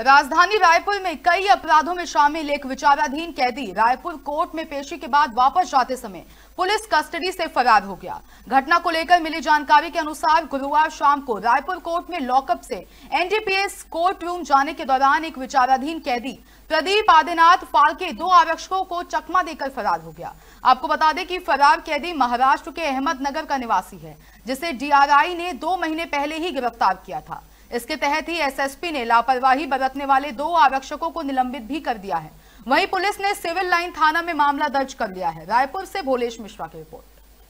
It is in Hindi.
राजधानी रायपुर में कई अपराधों में शामिल एक विचाराधीन कैदी रायपुर कोर्ट में पेशी के बाद वापस जाते समय पुलिस कस्टडी से फरार हो गया घटना को लेकर मिली जानकारी के अनुसार गुरुवार शाम को रायपुर कोर्ट में लॉकअप से एनडीपीएस कोर्ट रूम जाने के दौरान एक विचाराधीन कैदी प्रदीप आदिनाथ फालके दो आरक्षकों को चकमा देकर फरार हो गया आपको बता दें कि फरार कैदी महाराष्ट्र के अहमदनगर का निवासी है जिसे डी ने दो महीने पहले ही गिरफ्तार किया था इसके तहत ही एसएसपी ने लापरवाही बरतने वाले दो आरक्षकों को निलंबित भी कर दिया है वहीं पुलिस ने सिविल लाइन थाना में मामला दर्ज कर लिया है रायपुर से भोलेश मिश्रा की रिपोर्ट